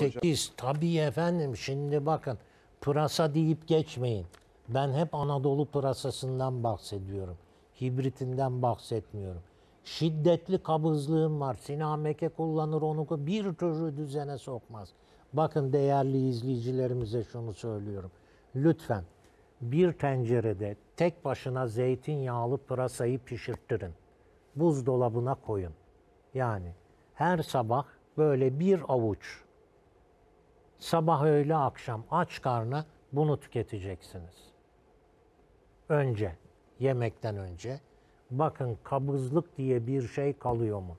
8 tabii efendim şimdi bakın pırasa deyip geçmeyin. Ben hep Anadolu pırasasından bahsediyorum. Hibritinden bahsetmiyorum. Şiddetli kabızlığım var. Sinameke kullanır onu bir türlü düzene sokmaz. Bakın değerli izleyicilerimize şunu söylüyorum. Lütfen bir tencerede tek başına zeytinyağlı pırasayı pişirttirin. Buzdolabına koyun. Yani her sabah böyle bir avuç Sabah, öğle, akşam aç karna bunu tüketeceksiniz. Önce, yemekten önce bakın kabızlık diye bir şey kalıyor mu?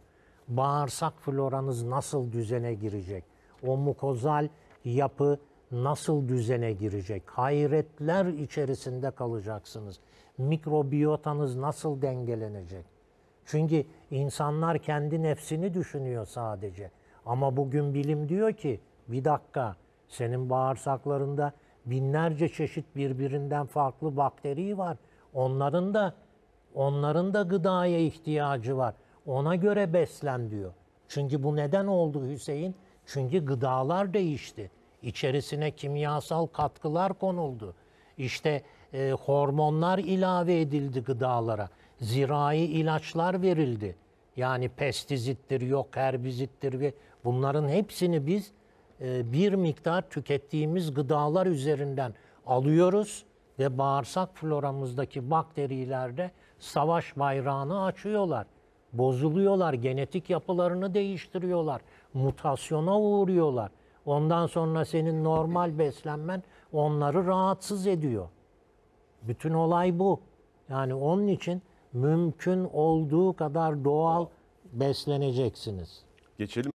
Bağırsak floranız nasıl düzene girecek? O mukozal yapı nasıl düzene girecek? Hayretler içerisinde kalacaksınız. Mikrobiyotanız nasıl dengelenecek? Çünkü insanlar kendi nefsini düşünüyor sadece. Ama bugün bilim diyor ki bir dakika senin bağırsaklarında binlerce çeşit birbirinden farklı bakteri var. Onların da onların da gıdaya ihtiyacı var. Ona göre beslen diyor. Çünkü bu neden oldu Hüseyin? Çünkü gıdalar değişti. İçerisine kimyasal katkılar konuldu. İşte e, hormonlar ilave edildi gıdalara. Zirai ilaçlar verildi. Yani pestizittir, yok herbizittir ve bunların hepsini biz e, bir miktar tükettiğimiz gıdalar üzerinden alıyoruz ve bağırsak floramızdaki bakterilerde savaş bayrağını açıyorlar. Bozuluyorlar, genetik yapılarını değiştiriyorlar, mutasyona uğruyorlar. Ondan sonra senin normal beslenmen onları rahatsız ediyor. Bütün olay bu. Yani onun için mümkün olduğu kadar doğal besleneceksiniz. Geçelim